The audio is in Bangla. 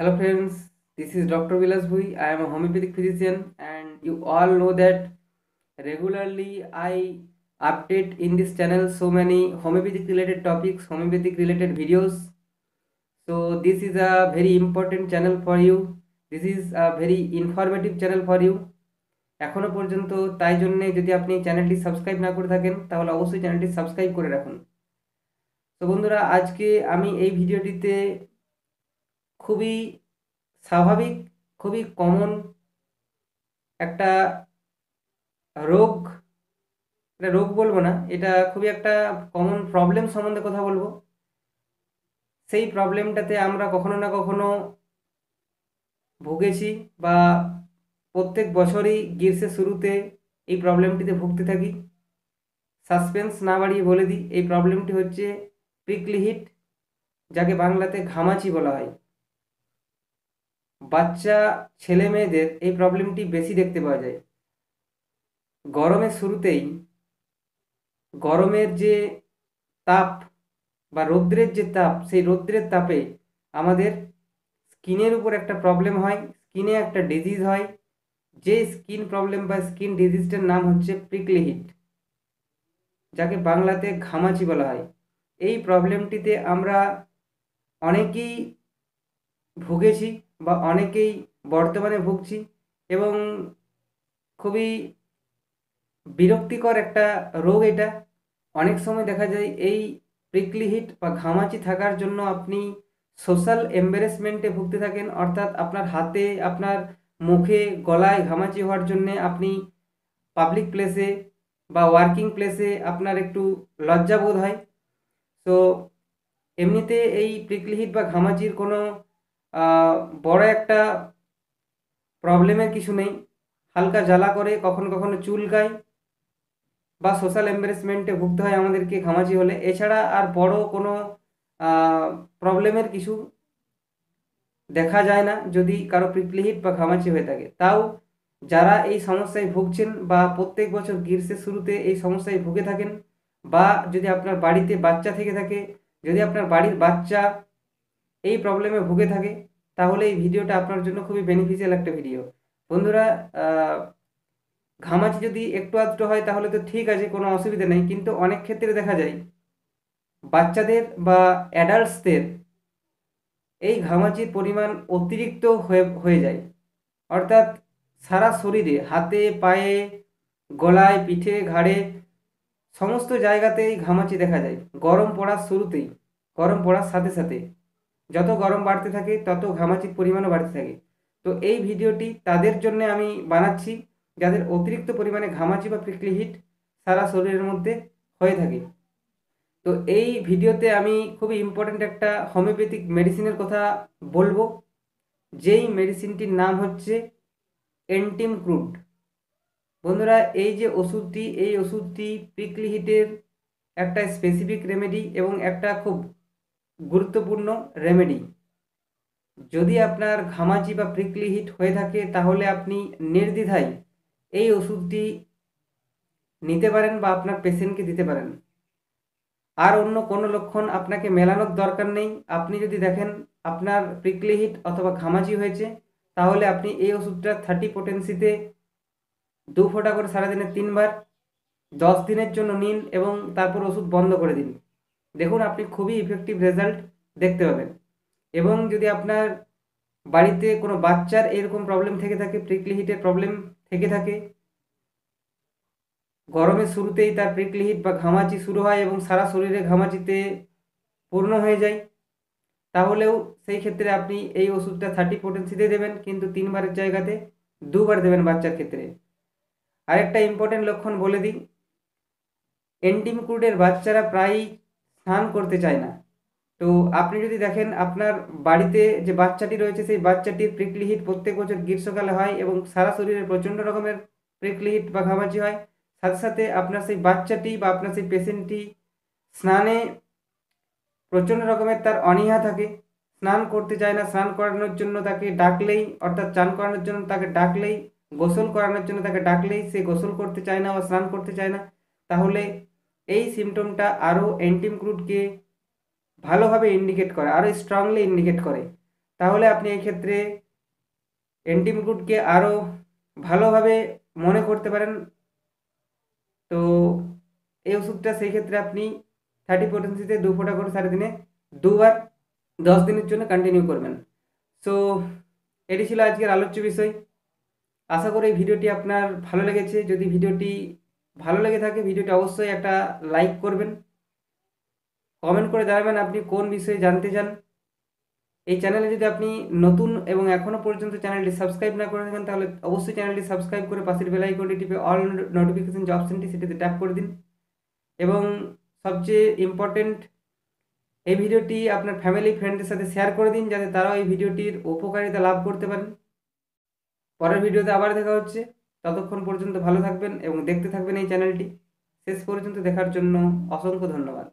Hello friends, this is Dr. Vilas Bhui. I am a homeopathic physician and you all know that regularly I update in this channel so many homeopathic related topics, homeopathic related videos. So this is a very important channel for you. This is a very informative channel for you. এখনও পর্যন্ত তাই জন্যে যদি আপনি চ্যানেলটি সাবস্ক্রাইব না করে থাকেন তাহলে অবশ্যই চ্যানেলটি সাবস্ক্রাইব করে রাখুন তো বন্ধুরা আজকে আমি এই ভিডিওটিতে খুবই স্বাভাবিক খুবই কমন একটা রোগ এটা রোগ বলবো না এটা খুবই একটা কমন প্রবলেম সম্বন্ধে কথা বলবো সেই প্রবলেমটাতে আমরা কখনো না কখনো ভুগেছি বা প্রত্যেক বছরই গ্রীষ্মের শুরুতে এই প্রবলেমটিতে ভুগতে থাকি সাসপেন্স না বাড়িয়ে বলে দিই এই প্রবলেমটি হচ্ছে প্রিকলি হিট যাকে বাংলাতে ঘামাচি বলা হয় বাচ্চা ছেলে মেয়েদের এই প্রবলেমটি বেশি দেখতে পাওয়া যায় গরমের শুরুতেই গরমের যে তাপ বা রৌদ্রের যে তাপ সেই রৌদ্রের তাপে আমাদের স্কিনের উপর একটা প্রবলেম হয় স্কিনে একটা ডিজিজ হয় যে স্কিন প্রবলেম বা স্কিন ডিজিজটার নাম হচ্ছে প্রিকলি হিট যাকে বাংলাতে ঘামাচি বলা হয় এই প্রবলেমটিতে আমরা অনেকেই ভুগেছি বা অনেকেই বর্তমানে ভুগছি এবং খুবই বিরক্তিকর একটা রোগ এটা অনেক সময় দেখা যায় এই প্রিকলি হিট বা ঘামাচি থাকার জন্য আপনি সোশ্যাল এম্বারেসমেন্টে ভুগতে থাকেন অর্থাৎ আপনার হাতে আপনার মুখে গলায় ঘামাচি হওয়ার জন্যে আপনি পাবলিক প্লেসে বা ওয়ার্কিং প্লেসে আপনার একটু লজ্জাবোধ হয় তো এমনিতে এই প্রিকলি হিট বা ঘামাচির কোনো বড় একটা প্রবলেমের কিছু নেই হালকা জ্বালা করে কখনো কখনো চুলকায় বা সোশ্যাল এম্বারেসমেন্টে ভুগতে হয় আমাদেরকে ঘামাচি হলে এছাড়া আর বড় কোনো প্রবলেমের কিছু দেখা যায় না যদি কারো প্রিক্লিহিট বা ঘামাচি হয়ে থাকে তাও যারা এই সমস্যায় ভুগছেন বা প্রত্যেক বছর গ্রীষ্মের শুরুতে এই সমস্যায় ভুগে থাকেন বা যদি আপনার বাড়িতে বাচ্চা থেকে থাকে যদি আপনার বাড়ির বাচ্চা এই প্রবলেমে ভুগে থাকে তাহলে এই ভিডিওটা আপনার জন্য খুবই বেনিফিশিয়াল একটা ভিডিও বন্ধুরা ঘামাচি যদি একটু আধটু হয় তাহলে তো ঠিক আছে কোনো অসুবিধা নেই কিন্তু অনেক ক্ষেত্রে দেখা যায় বাচ্চাদের বা অ্যাডাল্টসদের এই ঘামাচির পরিমাণ অতিরিক্ত হয়ে হয়ে যায় অর্থাৎ সারা শরীরে হাতে পায়ে গলায় পিঠে ঘাড়ে সমস্ত জায়গাতেই ঘামাচি দেখা যায় গরম পড়ার শুরুতেই গরম পড়ার সাথে সাথে যত গরম বাড়তে থাকে তত ঘামাচির পরিমাণও বাড়তে থাকে তো এই ভিডিওটি তাদের জন্য আমি বানাচ্ছি যাদের অতিরিক্ত পরিমাণে ঘামাচি বা প্রিকলি হিট সারা শরীরের মধ্যে হয়ে থাকে তো এই ভিডিওতে আমি খুবই ইম্পর্ট্যান্ট একটা হোমিওপ্যাথিক মেডিসিনের কথা বলবো যেই মেডিসিনটির নাম হচ্ছে এন্টিম ক্রুড বন্ধুরা এই যে ওষুধটি এই ওষুধটি প্রিকলি হিটের একটা স্পেসিফিক রেমেডি এবং একটা খুব গুরুত্বপূর্ণ রেমেডি যদি আপনার ঘামাচি বা প্রিকলি হিট হয়ে থাকে তাহলে আপনি নির্দ্বিধায় এই ওষুধটি নিতে পারেন বা আপনার পেশেন্টকে দিতে পারেন আর অন্য কোনো লক্ষণ আপনাকে মেলানোর দরকার নেই আপনি যদি দেখেন আপনার প্রিকলি হিট অথবা ঘামাচি হয়েছে তাহলে আপনি এই ওষুধটা থার্টি পোটেন্সিতে দু ফোঁটা করে সারাদিনে তিনবার দশ দিনের জন্য নিন এবং তারপর ওষুধ বন্ধ করে দিন দেখুন আপনি খুবই ইফেক্টিভ রেজাল্ট দেখতে পাবেন এবং যদি আপনার বাড়িতে কোনো বাচ্চার এরকম প্রবলেম থেকে থাকে প্রিকলি হিটের প্রবলেম থেকে থাকে গরমের শুরুতেই তার প্রিকলি হিট বা ঘামাচি শুরু হয় এবং সারা শরীরে ঘামাচিতে পূর্ণ হয়ে যায় তাহলেও সেই ক্ষেত্রে আপনি এই ওষুধটা থার্টি পোটেন্সিতে দেবেন কিন্তু তিনবারের জায়গাতে দুবার দেবেন বাচ্চার ক্ষেত্রে আরেকটা ইম্পর্টেন্ট লক্ষণ বলে দিই এন্টিমকুডের বাচ্চারা প্রায়ই স্নান করতে চায় না তো আপনি যদি দেখেন আপনার বাড়িতে যে বাচ্চাটি রয়েছে সেই বাচ্চাটির প্রিকলি হিট প্রত্যেক বছর গ্রীষ্মকালে হয় এবং সারা শরীরে প্রচণ্ড রকমের প্রিকলি হিট বা ঘামাচি হয় সাথে সাথে আপনার সেই বাচ্চাটি বা আপনার সেই পেশেন্টটি স্নানে প্রচণ্ড রকমের তার অনীহা থাকে স্নান করতে চায় না স্নান করানোর জন্য তাকে ডাকলেই অর্থাৎ চান করানোর জন্য তাকে ডাকলেই গোসল করানোর জন্য তাকে ডাকলেই সে গোসল করতে চায় না বা স্নান করতে চায় না তাহলে এই সিমটমটা আরও ক্রুডকে ভালোভাবে ইন্ডিকেট করে আরও স্ট্রংলি ইন্ডিকেট করে তাহলে আপনি এই ক্ষেত্রে ক্রুডকে আরও ভালোভাবে মনে করতে পারেন তো এই ওষুধটা সেই ক্ষেত্রে আপনি থার্টি পোটেন্সিতে দু ফোঁটা করে সারা দিনে দুবার দশ দিনের জন্য কন্টিনিউ করবেন সো এটি ছিল আজকের আলোচ্য বিষয় আশা করি ভিডিওটি আপনার ভালো লেগেছে যদি ভিডিওটি ভালো লেগে থাকে ভিডিওটি অবশ্যই একটা লাইক করবেন কমেন্ট করে জানাবেন আপনি কোন বিষয়ে জানতে চান এই চ্যানেলে যদি আপনি নতুন এবং এখনও পর্যন্ত চ্যানেলটি সাবস্ক্রাইব না করে থাকেন তাহলে অবশ্যই চ্যানেলটি সাবস্ক্রাইব করে পাশের বেল আইকনটি টিপে অল নোটিফিকেশন যে অপশনটি সেটিতে ট্যাপ করে দিন এবং সবচেয়ে ইম্পর্টেন্ট এই ভিডিওটি আপনার ফ্যামিলি ফ্রেন্ডের সাথে শেয়ার করে দিন যাতে তারাও এই ভিডিওটির উপকারিতা লাভ করতে পারেন পরের ভিডিওতে আবার দেখা হচ্ছে ততক্ষণ পর্যন্ত ভালো থাকবেন এবং দেখতে থাকবেন এই চ্যানেলটি শেষ পর্যন্ত দেখার জন্য অসংখ্য ধন্যবাদ